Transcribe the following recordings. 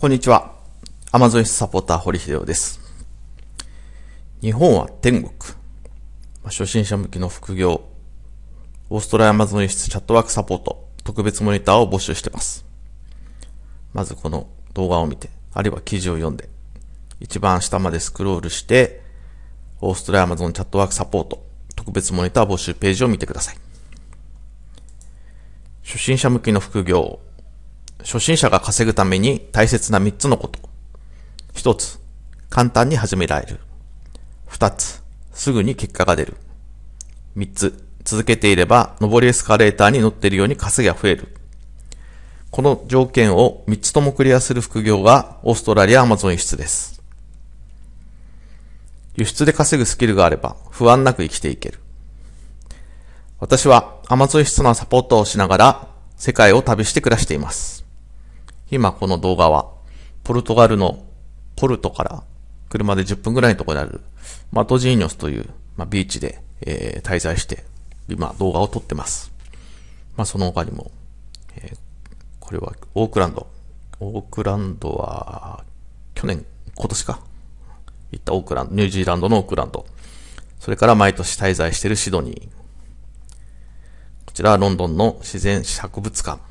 こんにちは。アマゾンサポーター、堀秀夫です。日本は天国。初心者向きの副業。オーストラリアアマゾン輸出チャットワークサポート。特別モニターを募集してます。まずこの動画を見て、あるいは記事を読んで、一番下までスクロールして、オーストラリアアマゾンチャットワークサポート。特別モニター募集ページを見てください。初心者向きの副業。初心者が稼ぐために大切な3つのこと。1つ、簡単に始められる。2つ、すぐに結果が出る。3つ、続けていれば、上りエスカレーターに乗っているように稼ぎが増える。この条件を3つともクリアする副業が、オーストラリアアマゾン輸出です。輸出で稼ぐスキルがあれば、不安なく生きていける。私はアマゾン輸出のサポートをしながら世界を旅して暮らしています。今この動画は、ポルトガルのポルトから車で10分ぐらいのところにある、マトジーニョスという、まあ、ビーチで、えー、滞在して、今動画を撮ってます。まあ、その他にも、えー、これはオークランド。オークランドは、去年、今年か。行ったオークランド、ニュージーランドのオークランド。それから毎年滞在しているシドニー。こちらはロンドンの自然博物館。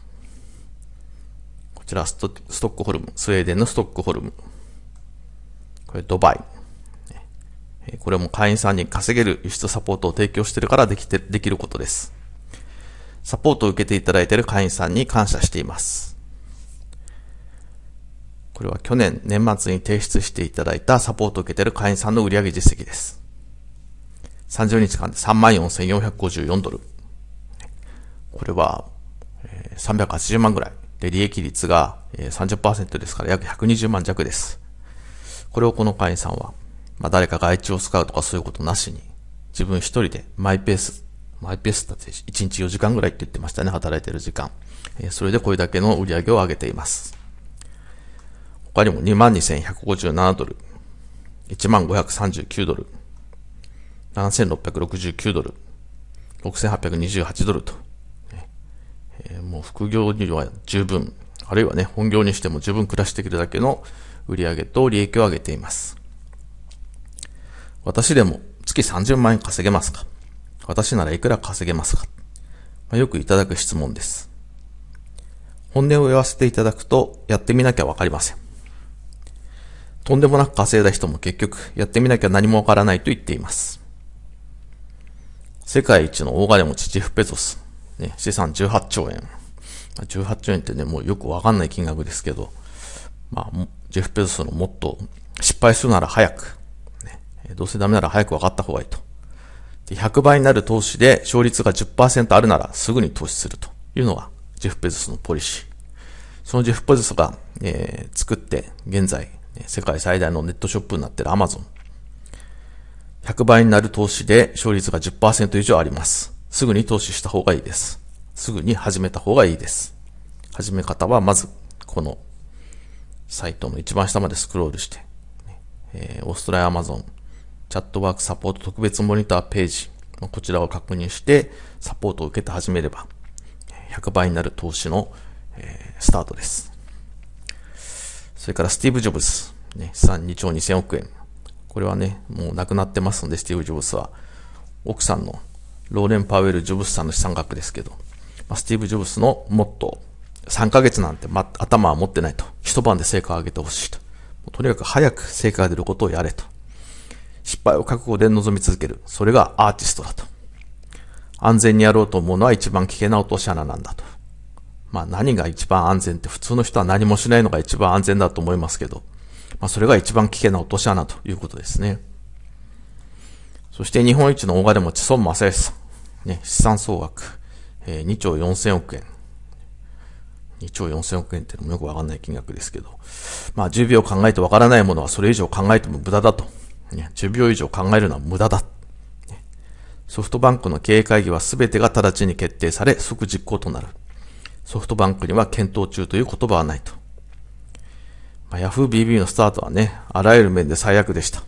ちらストストックホルム、スウェーデンのストックホルム。これドバイ。これも会員さんに稼げる輸出サポートを提供しているからできて、できることです。サポートを受けていただいている会員さんに感謝しています。これは去年年末に提出していただいたサポートを受けている会員さんの売上実績です。30日間で34,454ドル。これは380万ぐらい。で、利益率が30%ですから約120万弱です。これをこの会員さんは、まあ、誰か外注を使うとかそういうことなしに、自分一人でマイペース、マイペースだって1日4時間ぐらいって言ってましたね、働いてる時間。それでこれだけの売り上げを上げています。他にも22,157ドル、15,539ドル、7,669ドル、6,828ドルと、えー、もう副業には十分、あるいはね、本業にしても十分暮らしているだけの売上と利益を上げています。私でも月30万円稼げますか私ならいくら稼げますか、まあ、よくいただく質問です。本音を言わせていただくと、やってみなきゃわかりません。とんでもなく稼いだ人も結局、やってみなきゃ何もわからないと言っています。世界一の大金持ちジェフ・ペゾス。ね、資産18兆円。18兆円ってね、もうよくわかんない金額ですけど、まあ、ジェフ・ペゾスのもっと失敗するなら早く、ね、どうせダメなら早く分かった方がいいと。で、100倍になる投資で勝率が10%あるならすぐに投資するというのがジェフ・ペゾスのポリシー。そのジェフ・ペゾスが、えー、作って現在、世界最大のネットショップになってるアマゾン。100倍になる投資で勝率が10%以上あります。すぐに投資した方がいいです。すぐに始めた方がいいです。始め方はまず、このサイトの一番下までスクロールして、えー、オーストラリアアマゾン、チャットワークサポート特別モニターページ、こちらを確認して、サポートを受けて始めれば、100倍になる投資の、えー、スタートです。それからスティーブ・ジョブズ、ね、資産2兆2000億円。これはね、もう亡くなってますので、スティーブ・ジョブズは、奥さんのローレン・パウエル・ジョブスさんの資産額ですけど、まスティーブ・ジョブスのモットー、3ヶ月なんて、ま、頭は持ってないと。一晩で成果を上げてほしいと。とにかく早く成果が出ることをやれと。失敗を覚悟で臨み続ける。それがアーティストだと。安全にやろうと思うのは一番危険な落とし穴なんだと。まあ何が一番安全って普通の人は何もしないのが一番安全だと思いますけど、まあそれが一番危険な落とし穴ということですね。そして日本一の大金持ち孫正義さん。ね、資産総額、えー、2兆4000億円。2兆4000億円ってのもよくわかんない金額ですけど、まあ10秒考えてわからないものはそれ以上考えても無駄だと。ね、10秒以上考えるのは無駄だ。ソフトバンクの経営会議は全てが直ちに決定され即実行となる。ソフトバンクには検討中という言葉はないと。まあ、Yahoo BB のスタートはね、あらゆる面で最悪でした。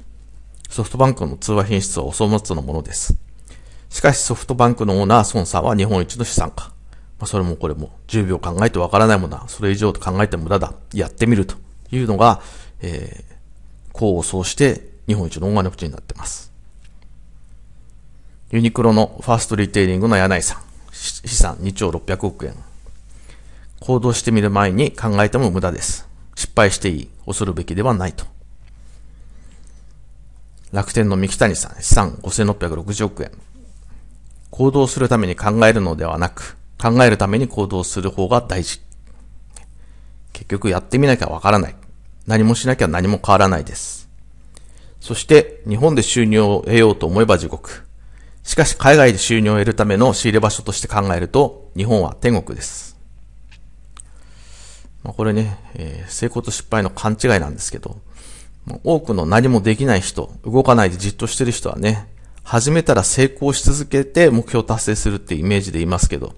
ソフトバンクの通話品質はお粗末のものです。しかしソフトバンクのオーナー孫さんは日本一の資産家。まあ、それもこれも10秒考えてわからないものはそれ以上と考えて無駄だ。やってみるというのが、えー、うそうして日本一の大金持口になってます。ユニクロのファーストリテイリングの柳井さん。資産2兆600億円。行動してみる前に考えても無駄です。失敗していい。恐るべきではないと。楽天の三木谷さん。資産5660億円。行動するために考えるのではなく、考えるために行動する方が大事。結局やってみなきゃわからない。何もしなきゃ何も変わらないです。そして、日本で収入を得ようと思えば地獄。しかし、海外で収入を得るための仕入れ場所として考えると、日本は天国です。まあ、これね、えー、成功と失敗の勘違いなんですけど、多くの何もできない人、動かないでじっとしてる人はね、始めたら成功し続けて目標達成するってイメージで言いますけど、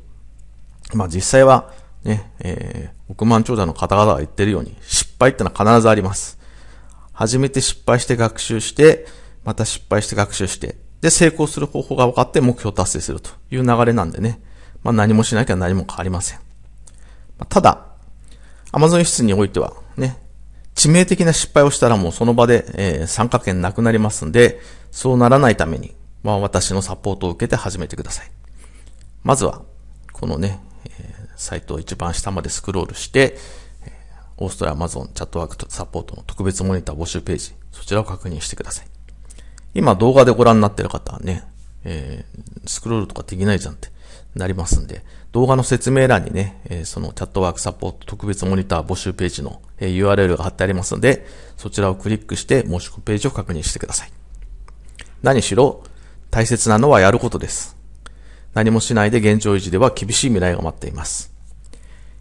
まあ実際はね、えー、億万長者の方々が言ってるように、失敗ってのは必ずあります。初めて失敗して学習して、また失敗して学習して、で、成功する方法が分かって目標達成するという流れなんでね、まあ何もしなきゃ何も変わりません。ただ、Amazon 室においては、ね、致命的な失敗をしたらもうその場で、えー、参加権なくなりますんで、そうならないために、まあ私のサポートを受けて始めてください。まずは、このね、えー、サイトを一番下までスクロールして、オーストラリア a m a チャットワークサポートの特別モニター募集ページ、そちらを確認してください。今動画でご覧になってる方はね、えー、スクロールとかできないじゃんってなりますんで、動画の説明欄にね、えー、そのチャットワークサポート特別モニター募集ページの、えー、URL が貼ってありますので、そちらをクリックして申し込みページを確認してください。何しろ、大切なのはやることです。何もしないで現状維持では厳しい未来が待っています。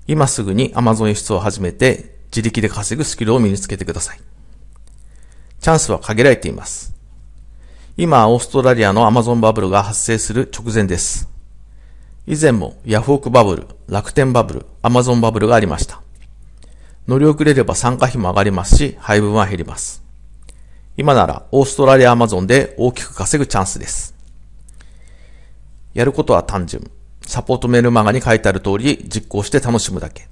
今すぐに Amazon 輸出を始めて自力で稼ぐスキルを身につけてください。チャンスは限られています。今、オーストラリアの Amazon バブルが発生する直前です。以前もヤフオクバブル、楽天バブル、アマゾンバブルがありました。乗り遅れれば参加費も上がりますし、配分は減ります。今ならオーストラリアアマゾンで大きく稼ぐチャンスです。やることは単純。サポートメールマガに書いてある通り実行して楽しむだけ。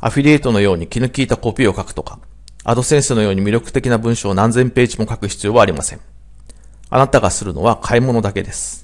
アフィリエイトのように気の利いたコピーを書くとか、アドセンスのように魅力的な文章を何千ページも書く必要はありません。あなたがするのは買い物だけです。